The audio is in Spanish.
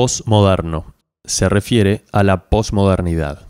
posmoderno. Se refiere a la posmodernidad.